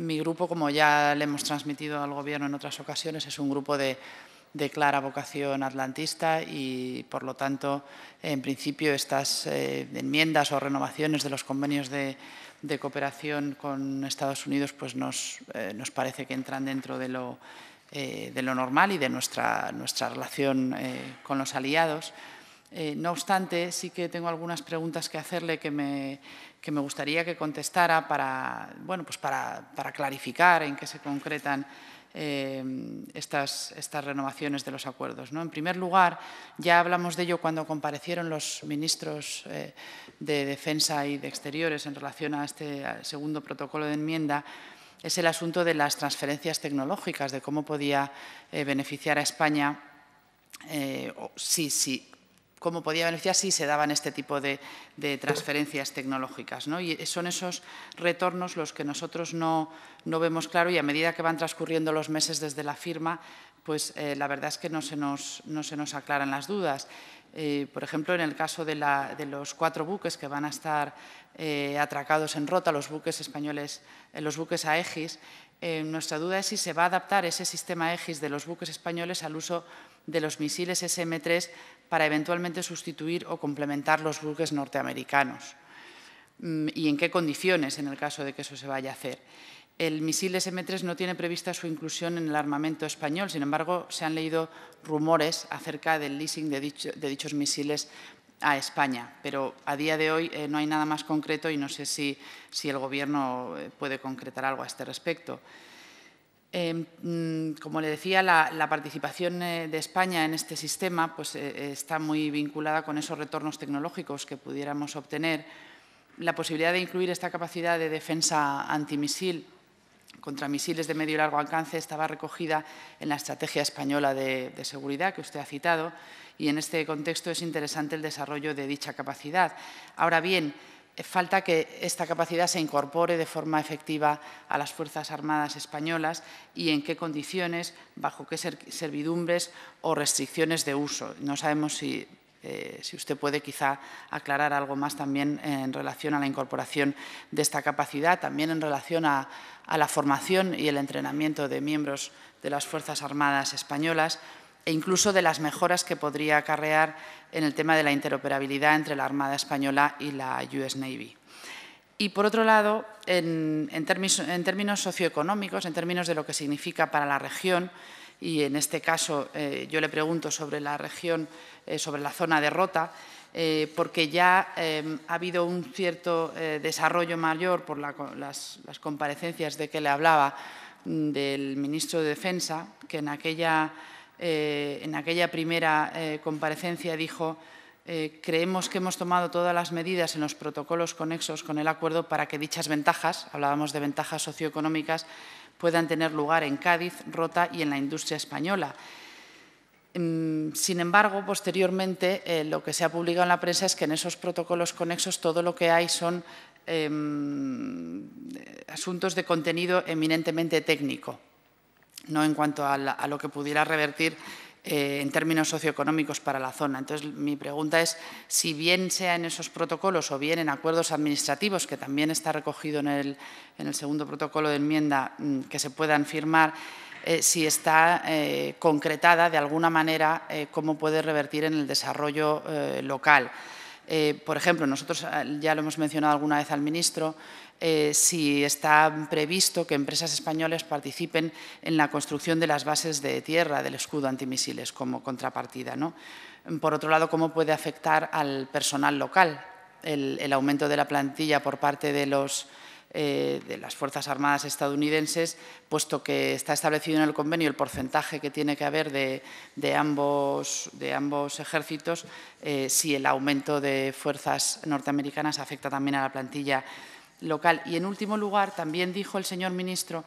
Mi grupo, como ya le hemos transmitido al Gobierno en otras ocasiones, es un grupo de, clara vocación atlantista y, por lo tanto, en principio, estas eh, enmiendas o renovaciones de los convenios de, cooperación con Estados Unidos pues eh, nos, parece que entran dentro de lo, eh, de lo normal y de nuestra, nuestra relación con los aliados. no obstante, sí que tengo algunas preguntas que hacerle que me, que me gustaría que contestara para, bueno, pues para, para clarificar en qué se concretan eh, estas, estas, renovaciones de los acuerdos. ¿no? En primer lugar, ya hablamos de ello cuando comparecieron los ministros eh, de Defensa y de Exteriores en relación a este segundo protocolo de enmienda, es el asunto de las transferencias tecnológicas, de cómo podía eh, beneficiar a España, sí, sí, como podía beneficiarse si se daban este tipo de, transferencias tecnológicas. ¿no? Y son esos retornos los que nosotros no, vemos claro y a medida que van transcurriendo los meses desde la firma, pues eh, la verdad es que no se nos, aclaran las dudas. Eh, por ejemplo, en el caso de, los cuatro buques que van a estar eh, atracados en rota, los buques españoles, los buques a nuestra duda es si se va a adaptar ese sistema EGIS de los buques españoles al uso de los misiles SM-3 para eventualmente sustituir o complementar los buques norteamericanos. Mm, ¿Y en qué condiciones en el caso de que eso se vaya a hacer? El misil SM-3 no tiene prevista su inclusión en el armamento español, sin embargo, se han leído rumores acerca del leasing de, dichos misiles a España, pero a día de hoy eh, no hay nada más concreto y no sé si el Gobierno eh, puede concretar algo a este respecto. Em, mm, como le decía, la, participación eh, de España en este sistema pues, eh, está muy vinculada con esos retornos tecnológicos que pudiéramos obtener. La posibilidad de incluir esta capacidad de defensa antimisil contra misiles de medio y largo alcance estaba recogida en la Estrategia Española de, de Seguridad que usted ha citado y en este contexto es interesante el desarrollo de dicha capacidad. Ahora bien, eh, falta que esta capacidad se incorpore de forma efectiva a las Fuerzas Armadas españolas y en qué condiciones, bajo qué servidumbres o restricciones de uso. No sabemos eh, si, usted puede quizá aclarar algo más también en relación a la incorporación de esta capacidad, también en relación a la formación y el entrenamiento de miembros de las Fuerzas Armadas españolas, e incluso de las mejoras que podría acarrear en el tema de la interoperabilidad entre la Armada Española y la US Navy. Y, por otro lado, en, términos, socioeconómicos, en términos de lo que significa para la región, y en este caso eh, yo le pregunto sobre la región, eh, sobre la zona de Rota, eh, porque ya ha habido un cierto desarrollo mayor por las, comparecencias de que le hablaba mm, del ministro de Defensa, que en aquella eh, en aquella primera eh, comparecencia dijo eh, creemos que hemos tomado todas las medidas en los protocolos conexos con el acuerdo para que dichas ventajas, hablábamos de ventajas socioeconómicas, puedan tener lugar en Cádiz, Rota y en la industria española. Mm, sin embargo, posteriormente, lo que se ha publicado en la prensa es que en esos protocolos conexos todo lo que hay son em, asuntos de contenido eminentemente técnico. ¿no? en cuanto a, lo que pudiera revertir eh, en términos socioeconómicos para la zona. Entonces, mi pregunta es si bien sea en esos protocolos o bien en acuerdos administrativos, que también está recogido en el, segundo protocolo de enmienda, mm, que se puedan firmar, eh, si está eh, concretada de alguna manera cómo puede revertir en el desarrollo local. Eh, por ejemplo, nosotros ah, ya lo hemos mencionado alguna vez al ministro, eh, si está previsto que empresas españolas participen en la construcción de las bases de tierra del escudo antimisiles como contrapartida. ¿no? Por otro lado, cómo puede afectar al personal local el aumento de la plantilla por parte de los eh, de las Fuerzas Armadas estadounidenses, puesto que está establecido en el convenio el porcentaje que tiene que haber de, ambos, de ambos, ejércitos, eh, si el aumento de fuerzas norteamericanas afecta también a la plantilla local. Y, en último lugar, también dijo el señor ministro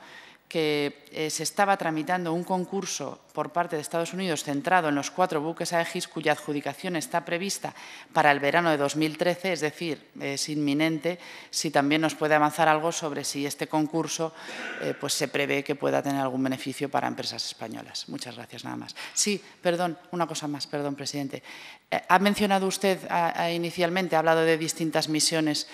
que eh, se estaba tramitando un concurso por parte de Estados Unidos centrado en los cuatro buques Aegis, cuya adjudicación está prevista para el verano de 2013, es decir, es inminente, si también nos puede avanzar algo sobre si este concurso eh, pues se prevé que pueda tener algún beneficio para empresas españolas. Muchas gracias, nada más. Sí, perdón, una cosa más, perdón, presidente. Eh, ha mencionado usted inicialmente, ha hablado de distintas misiones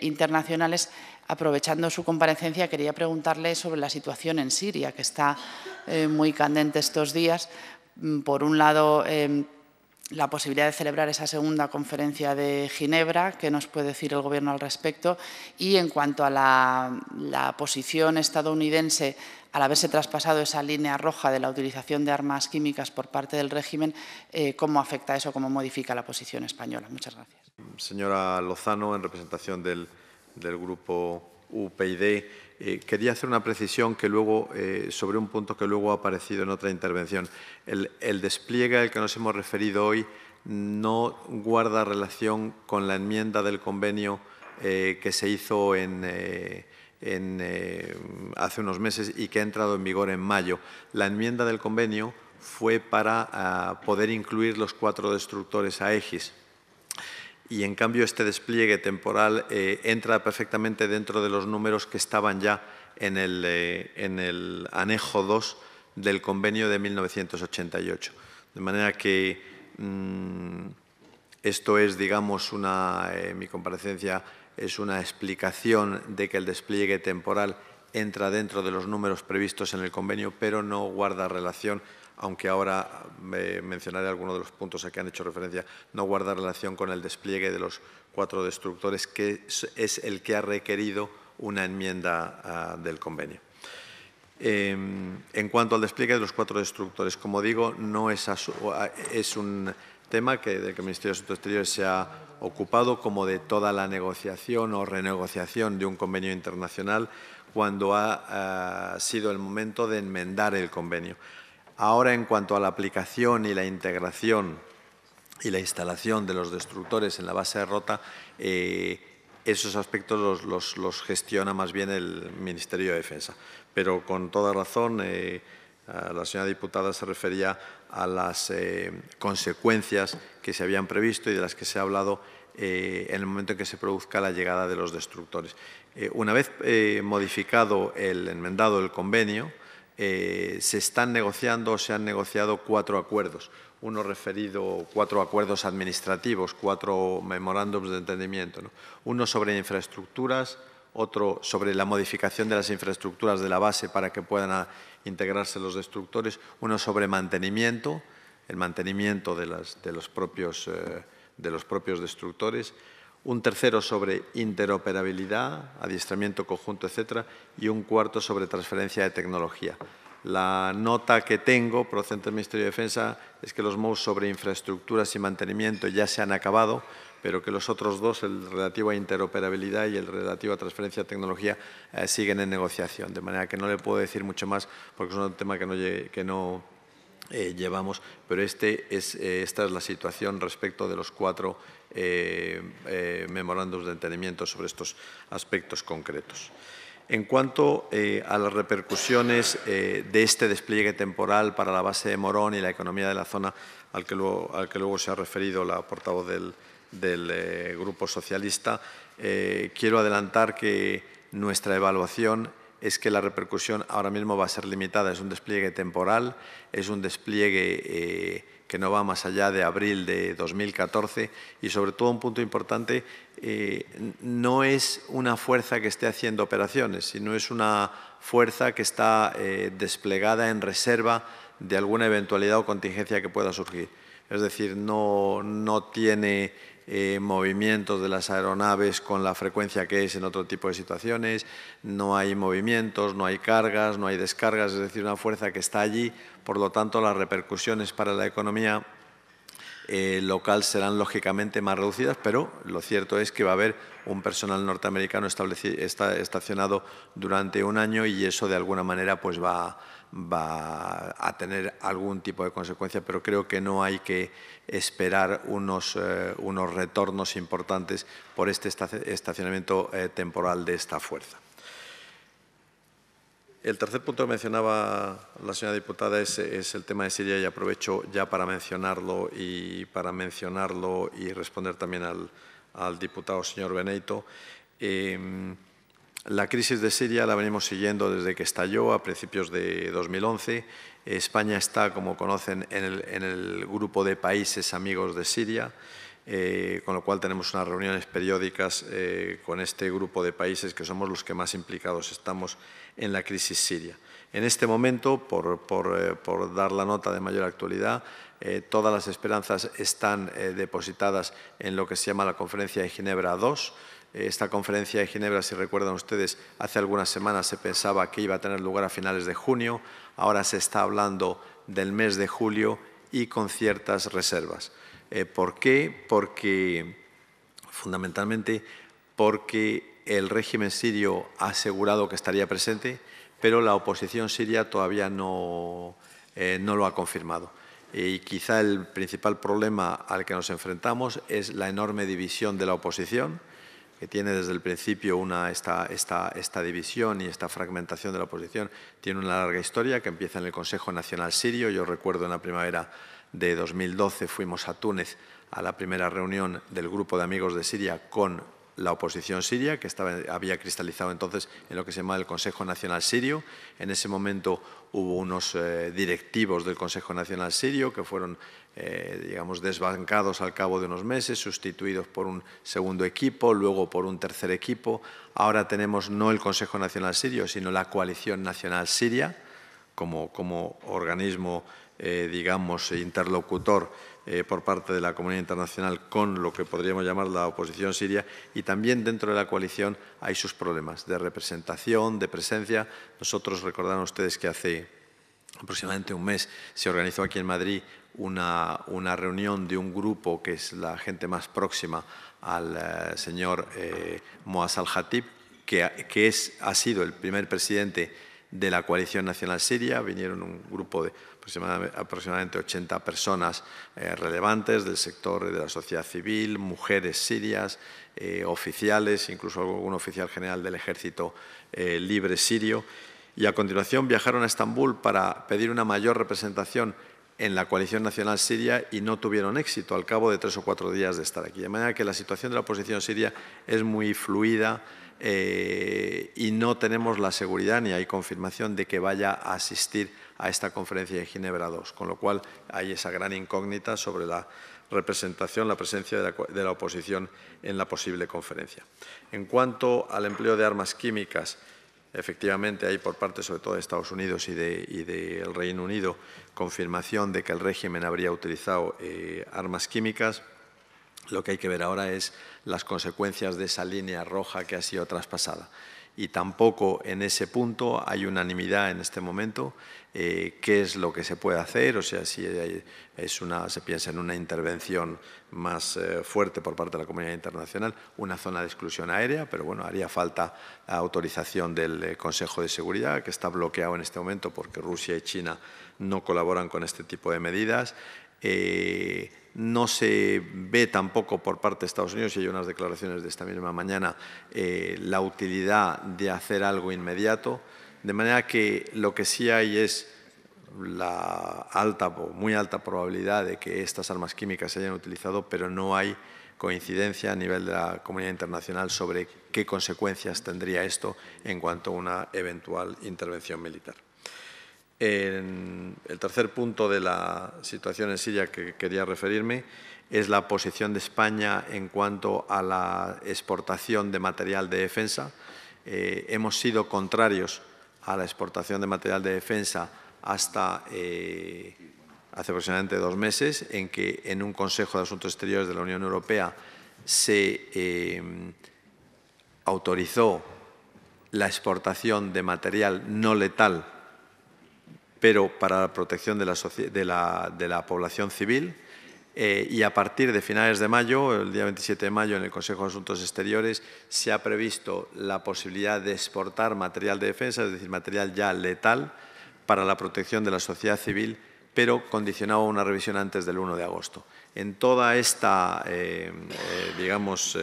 internacionales aprovechando su comparecencia, quería preguntarle sobre la situación en Siria, que está eh, muy candente estos días. Mm, por un lado, em, la posibilidad de celebrar esa segunda conferencia de Ginebra, ¿qué nos puede decir el Gobierno al respecto, y en cuanto a la, posición estadounidense al haberse traspasado esa línea roja de la utilización de armas químicas por parte del régimen, eh, ¿cómo afecta eso, cómo modifica la posición española? Muchas gracias. Señora Lozano, en representación del del grupo UPyD. Eh, quería hacer una precisión que luego, eh, sobre un punto que luego ha aparecido en otra intervención. El, despliegue al que nos hemos referido hoy no guarda relación con la enmienda del convenio eh, que se hizo en, hace unos meses y que ha entrado en vigor en mayo. La enmienda del convenio fue para ah, poder incluir los cuatro destructores a Aegis y en cambio este despliegue temporal eh, entra perfectamente dentro de los números que estaban ya en el, eh, anejo 2 del convenio de 1988. De manera que mm, esto es, digamos, una, eh, mi comparecencia es una explicación de que el despliegue temporal entra dentro de los números previstos en el convenio, pero no guarda relación aunque ahora mencionaré algunos de los puntos a que han hecho referencia, no guarda relación con el despliegue de los cuatro destructores, que es, el que ha requerido una enmienda ah, del convenio. Em, en cuanto al despliegue de los cuatro destructores, como digo, no es, un tema que, del que el Ministerio de Asuntos Exteriores se ha ocupado, como de toda la negociación o renegociación de un convenio internacional, cuando ha ah, sido el momento de enmendar el convenio. Ahora, en cuanto a la aplicación y la integración y la instalación de los destructores en la base de rota, eh, esos aspectos los, gestiona más bien el Ministerio de Defensa. Pero con toda razón, eh, la señora diputada se refería a las eh, consecuencias que se habían previsto y de las que se ha hablado en el momento en que se produzca la llegada de los destructores. una vez modificado el enmendado del convenio, eh, se están negociando o se han negociado cuatro acuerdos. Uno referido, cuatro acuerdos administrativos, cuatro memorándums de entendimiento. Uno sobre infraestructuras, otro sobre la modificación de las infraestructuras de la base para que puedan integrarse los destructores, uno sobre mantenimiento, el mantenimiento de eh, los propios destructores, un tercero sobre interoperabilidad, adiestramiento conjunto, etcétera, y un cuarto sobre transferencia de tecnología. La nota que tengo, procedente del Ministerio de Defensa, es que los MOUS sobre infraestructuras y mantenimiento ya se han acabado, pero que los otros dos, el relativo a interoperabilidad y el relativo a transferencia de tecnología, eh, siguen en negociación. De manera que no le puedo decir mucho más porque es un tema que no, que no eh, llevamos, pero este eh, esta es la situación respecto de los cuatro eh, eh memorándums de entendimiento sobre estos aspectos concretos. En cuanto a las repercusiones de este despliegue temporal para la base de Morón y la economía de la zona al que luego, se ha referido la portavoz del, del Grupo Socialista, quiero adelantar que nuestra evaluación es que la repercusión ahora mismo va a ser limitada. Es un despliegue temporal, es un despliegue eh, que no va más allá de abril de 2014 y sobre todo un punto importante, eh, no es una fuerza que esté haciendo operaciones, sino es una fuerza que está eh, desplegada en reserva de alguna eventualidad o contingencia que pueda surgir. Es decir, no, no tiene eh, movimientos de las aeronaves con la frecuencia que es en otro tipo de situaciones, no hay movimientos, no hay cargas, no hay descargas, es decir, una fuerza que está allí, por lo tanto las repercusiones para la economía eh, local serán lógicamente más reducidas, pero lo cierto es que va a haber un personal norteamericano estacionado durante un año y eso de alguna manera pues va, a tener algún tipo de consecuencia, pero creo que no hay que esperar unos, eh, retornos importantes por este estacionamiento eh, temporal de esta fuerza. El tercer punto que mencionaba la señora diputada es, el tema de Siria y aprovecho ya para mencionarlo y para mencionarlo y responder también al, diputado señor Beneito. Em, la crisis de Siria la venimos siguiendo desde que estalló a principios de 2011. España está, como conocen, en el, grupo de países amigos de Siria. Eh, con lo cual tenemos unas reuniones periódicas eh, con este grupo de países que somos los que más implicados estamos en la crisis siria. En este momento, por, eh, dar la nota de mayor actualidad, eh, todas las esperanzas están eh, depositadas en lo que se llama la Conferencia de Ginebra II, esta conferencia de Ginebra, si recuerdan ustedes, hace algunas semanas se pensaba que iba a tener lugar a finales de junio, ahora se está hablando del mes de julio y con ciertas reservas. ¿Por qué? Porque, fundamentalmente, porque el régimen sirio ha asegurado que estaría presente, pero la oposición siria todavía no, eh, no lo ha confirmado. Y quizá el principal problema al que nos enfrentamos es la enorme división de la oposición, que tiene desde el principio una, esta, esta, esta, división y esta fragmentación de la oposición, tiene una larga historia que empieza en el Consejo Nacional Sirio. Yo recuerdo en la primavera de 2012 fuimos a Túnez a la primera reunión del Grupo de Amigos de Siria con la oposición siria, que estaba, había cristalizado entonces en lo que se llama el Consejo Nacional Sirio. En ese momento hubo unos eh, directivos del Consejo Nacional Sirio que fueron, eh, digamos, desbancados al cabo de unos meses, sustituidos por un segundo equipo, luego por un tercer equipo. Ahora tenemos no el Consejo Nacional Sirio, sino la Coalición Nacional Siria como, como organismo eh, digamos, interlocutor eh, por parte de la comunidad internacional con lo que podríamos llamar la oposición siria y también dentro de la coalición hay sus problemas de representación, de presencia. Nosotros recordarán ustedes que hace aproximadamente un mes se organizó aquí en Madrid una, reunión de un grupo que es la gente más próxima al eh, señor Moaz al-Hatib, que, ha sido el primer presidente de la coalición nacional siria, vinieron un grupo de aproximadamente 80 personas eh, relevantes del sector de la sociedad civil, mujeres sirias, eh, oficiales, incluso algún oficial general del ejército eh, libre sirio. Y a continuación viajaron a Estambul para pedir una mayor representación en la coalición nacional siria y no tuvieron éxito al cabo de tres o cuatro días de estar aquí. De manera que la situación de la oposición siria es muy fluida, eh, y no tenemos la seguridad ni hay confirmación de que vaya a asistir a esta conferencia de Ginebra II, con lo cual hay esa gran incógnita sobre la representación, la presencia de la, oposición en la posible conferencia. En cuanto al empleo de armas químicas, efectivamente hay por parte sobre todo de Estados Unidos y del Reino Unido confirmación de que el régimen habría utilizado eh, armas químicas. Lo que hay que ver ahora es las consecuencias de esa línea roja que ha sido traspasada. Y tampoco en ese punto hay unanimidad en este momento eh, qué es lo que se puede hacer, o sea, si es una, se piensa en una intervención más eh, fuerte por parte de la comunidad internacional, una zona de exclusión aérea, pero bueno, haría falta la autorización del eh, Consejo de Seguridad, que está bloqueado en este momento porque Rusia y China no colaboran con este tipo de medidas. No se ve tampoco por parte de Estados Unidos, y hay unas declaraciones de esta misma mañana, eh, la utilidad de hacer algo inmediato. De manera que lo que sí hay es la alta o muy alta probabilidad de que estas armas químicas se hayan utilizado, pero no hay coincidencia a nivel de la comunidad internacional sobre qué consecuencias tendría esto en cuanto a una eventual intervención militar el tercer punto de la situación en Siria que quería referirme es la posición de España en cuanto a la exportación de material de defensa. Eh, hemos sido contrarios a la exportación de material de defensa hasta eh, hace aproximadamente dos meses, en que en un Consejo de Asuntos Exteriores de la Unión Europea se eh, autorizó la exportación de material no letal pero para la protección de la, población civil. Eh, y a partir de finales de mayo, el día 27 de mayo, en el Consejo de Asuntos Exteriores, se ha previsto la posibilidad de exportar material de defensa, es decir, material ya letal, para la protección de la sociedad civil, pero condicionado a una revisión antes del 1 de agosto. En toda esta, eh, eh, digamos,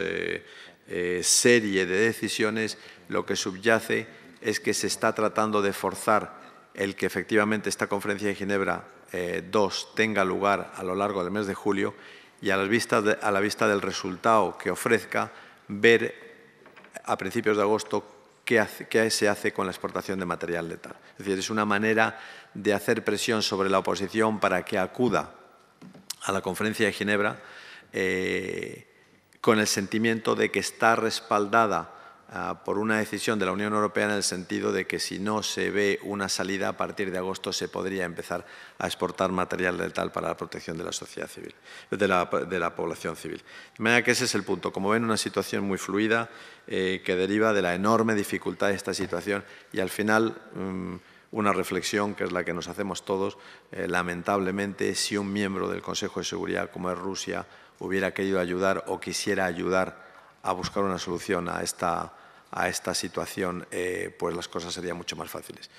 serie de decisiones, lo que subyace es que se está tratando de forzar el que efectivamente esta conferencia de Ginebra II eh, tenga lugar a lo largo del mes de julio y a, a la vista del resultado que ofrezca, ver a principios de agosto qué, se hace con la exportación de material letal. Es decir, es una manera de hacer presión sobre la oposición para que acuda a la conferencia de Ginebra eh, con el sentimiento de que está respaldada Ah, por una decisión de la Unión Europea en el sentido de que si no se ve una salida a partir de agosto se podría empezar a exportar material letal para la protección de la sociedad civil, de la, población civil. De manera que ese es el punto. Como ven, una situación muy fluida eh, que deriva de la enorme dificultad de esta situación y al final mm, una reflexión que es la que nos hacemos todos, eh, lamentablemente, si un miembro del Consejo de Seguridad como es Rusia hubiera querido ayudar o quisiera ayudar a buscar una solución a esta, a esta situación, eh, pues las cosas serían mucho más fáciles.